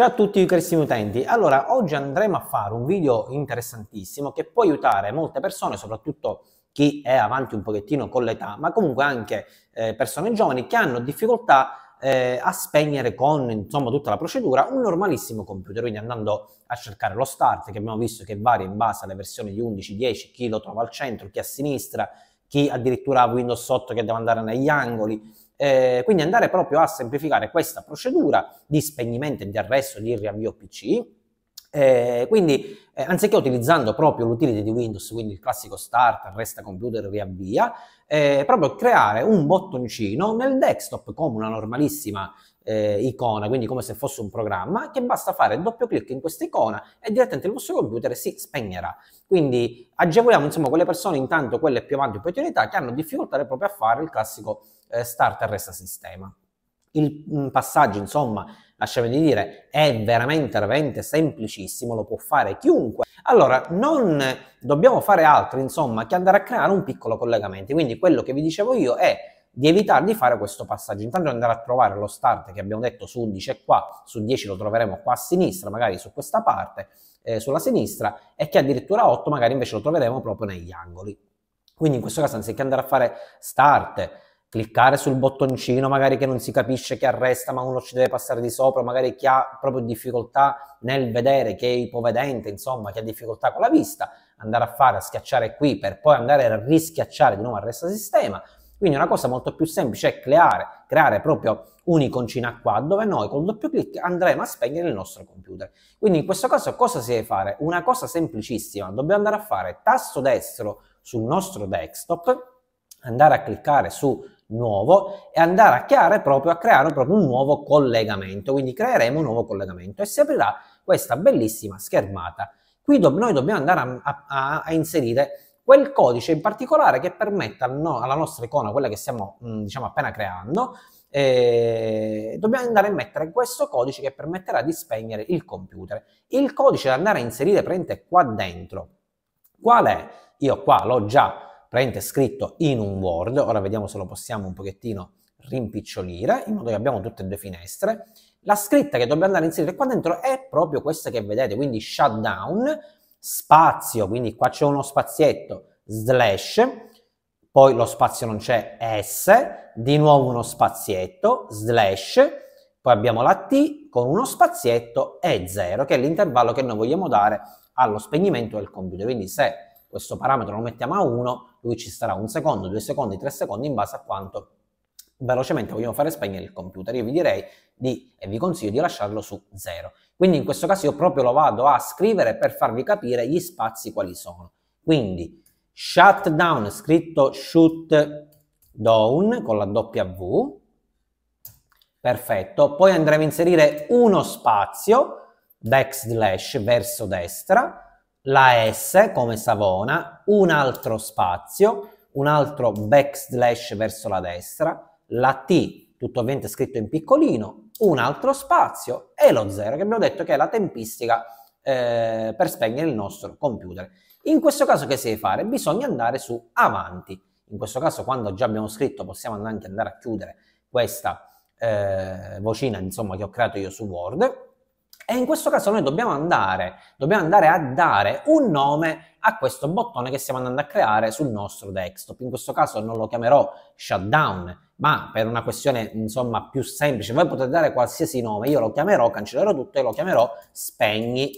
Ciao a tutti carissimi utenti, allora oggi andremo a fare un video interessantissimo che può aiutare molte persone, soprattutto chi è avanti un pochettino con l'età, ma comunque anche eh, persone giovani che hanno difficoltà eh, a spegnere con insomma tutta la procedura un normalissimo computer, quindi andando a cercare lo start che abbiamo visto che varia in base alle versioni di 11, 10, chi lo trova al centro, chi a sinistra, chi addirittura ha Windows 8 che deve andare negli angoli, eh, quindi andare proprio a semplificare questa procedura di spegnimento e di arresto di riavvio PC eh, quindi eh, anziché utilizzando proprio l'utility di Windows, quindi il classico start, resta computer, riavvia, eh, proprio creare un bottoncino nel desktop come una normalissima eh, icona, quindi come se fosse un programma, che basta fare doppio clic in questa icona e direttamente il vostro computer si spegnerà. Quindi agevoliamo insomma quelle persone, intanto quelle più avanti, più opportunità, che hanno difficoltà proprio a fare il classico eh, start e resta sistema. Il mh, mm, passaggio insomma lasciami dire, è veramente, veramente semplicissimo, lo può fare chiunque. Allora, non dobbiamo fare altro, insomma, che andare a creare un piccolo collegamento. Quindi quello che vi dicevo io è di evitare di fare questo passaggio. Intanto andare a trovare lo start che abbiamo detto su 11 è qua, su 10 lo troveremo qua a sinistra, magari su questa parte, eh, sulla sinistra, e che addirittura 8 magari invece lo troveremo proprio negli angoli. Quindi in questo caso anziché andare a fare start, cliccare sul bottoncino magari che non si capisce che arresta ma uno ci deve passare di sopra, magari chi ha proprio difficoltà nel vedere, che è ipovedente, insomma, chi ha difficoltà con la vista, andare a fare, a schiacciare qui per poi andare a rischiacciare di nuovo arresta sistema. Quindi una cosa molto più semplice è creare, creare proprio un'iconcina qua dove noi col doppio clic andremo a spegnere il nostro computer. Quindi in questo caso cosa si deve fare? Una cosa semplicissima, dobbiamo andare a fare tasto destro sul nostro desktop, andare a cliccare su nuovo e andare a chiare proprio a creare proprio un nuovo collegamento. Quindi creeremo un nuovo collegamento e si aprirà questa bellissima schermata. Qui do- noi dobbiamo andare a, a, a, inserire quel codice in particolare che permetta no- alla nostra icona, quella che stiamo mh, mm, diciamo appena creando, eh, dobbiamo andare a mettere questo codice che permetterà di spegnere il computer. Il codice da andare a inserire prende qua dentro. Qual è? Io qua l'ho già praticamente scritto in un Word, ora vediamo se lo possiamo un pochettino rimpicciolire, in modo che abbiamo tutte e due finestre. La scritta che dobbiamo andare a inserire qua dentro è proprio questa che vedete, quindi shutdown, spazio, quindi qua c'è uno spazietto, slash, poi lo spazio non c'è, S, di nuovo uno spazietto, slash, poi abbiamo la T con uno spazietto e 0, che è l'intervallo che noi vogliamo dare allo spegnimento del computer. Quindi se questo parametro lo mettiamo a 1, dove ci sarà un secondo, due secondi, tre secondi in base a quanto velocemente vogliamo fare spegnere il computer. Io vi direi di, e vi consiglio di lasciarlo su zero. Quindi in questo caso io proprio lo vado a scrivere per farvi capire gli spazi quali sono. Quindi shutdown scritto shoot down con la W. Perfetto. Poi andremo a inserire uno spazio backslash verso destra la S come Savona, un altro spazio, un altro backslash verso la destra, la T, tutto ovviamente scritto in piccolino, un altro spazio e lo 0, che abbiamo detto che è la tempistica eh, per spegnere il nostro computer. In questo caso che si deve fare? Bisogna andare su avanti. In questo caso quando già abbiamo scritto possiamo anche andare a chiudere questa eh, vocina insomma, che ho creato io su Word e in questo caso noi dobbiamo andare, dobbiamo andare a dare un nome a questo bottone che stiamo andando a creare sul nostro desktop. In questo caso non lo chiamerò shutdown, ma per una questione insomma più semplice, voi potete dare qualsiasi nome, io lo chiamerò, cancellerò tutto e lo chiamerò spegni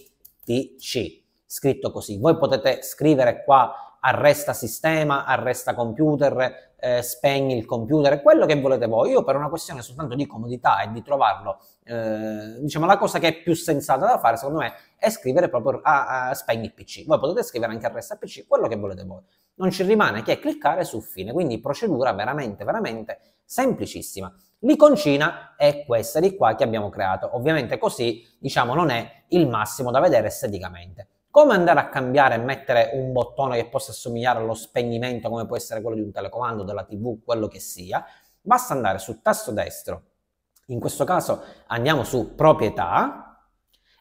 TC. Scritto così, voi potete scrivere qua arresta sistema, arresta computer, eh, spegni il computer, quello che volete voi. Io per una questione soltanto di comodità e di trovarlo, eh, diciamo, la cosa che è più sensata da fare, secondo me, è scrivere proprio a, a spegni il PC. Voi potete scrivere anche arresta PC, quello che volete voi. Non ci rimane che cliccare su fine, quindi procedura veramente, veramente semplicissima. L'iconcina è questa di qua che abbiamo creato. Ovviamente così, diciamo, non è il massimo da vedere esteticamente. Come andare a cambiare e mettere un bottone che possa assomigliare allo spegnimento, come può essere quello di un telecomando, della TV, quello che sia? Basta andare sul tasto destro. In questo caso andiamo su proprietà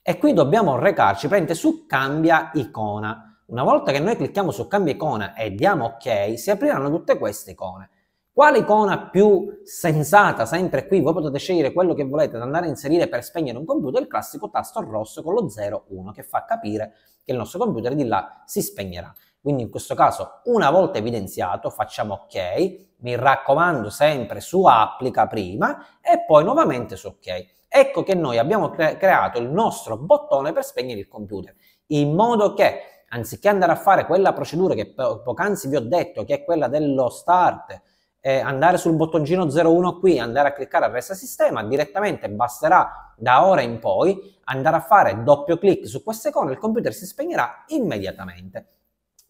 e qui dobbiamo recarci prende su cambia icona. Una volta che noi clicchiamo su cambia icona e diamo ok, si apriranno tutte queste icone. Quale icona più sensata, sempre qui, voi potete scegliere quello che volete da andare a inserire per spegnere un computer, il classico tasto rosso con lo 0, 1, che fa capire che il nostro computer di là si spegnerà. Quindi in questo caso, una volta evidenziato, facciamo ok, mi raccomando sempre su applica prima e poi nuovamente su ok. Ecco che noi abbiamo cre- creato il nostro bottone per spegnere il computer, in modo che anziché andare a fare quella procedura che po- poc'anzi vi ho detto, che è quella dello start, eh, andare sul bottoncino 01 qui, andare a cliccare arresta sistema, direttamente basterà da ora in poi andare a fare doppio clic su questa icona, il computer si spegnerà immediatamente.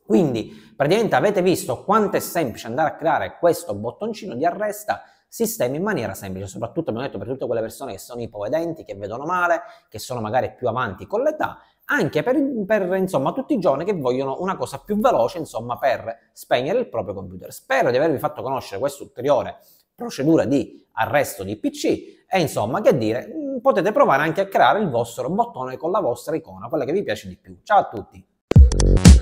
Quindi praticamente avete visto quanto è semplice andare a creare questo bottoncino di arresta sistema in maniera semplice, soprattutto abbiamo detto per tutte quelle persone che sono ipovedenti, che vedono male, che sono magari più avanti con l'età anche per, per insomma, tutti i giovani che vogliono una cosa più veloce insomma, per spegnere il proprio computer. Spero di avervi fatto conoscere questa ulteriore procedura di arresto di PC e insomma che dire, mm, potete provare anche a creare il vostro bottone con la vostra icona, quella che vi piace di più. Ciao a tutti!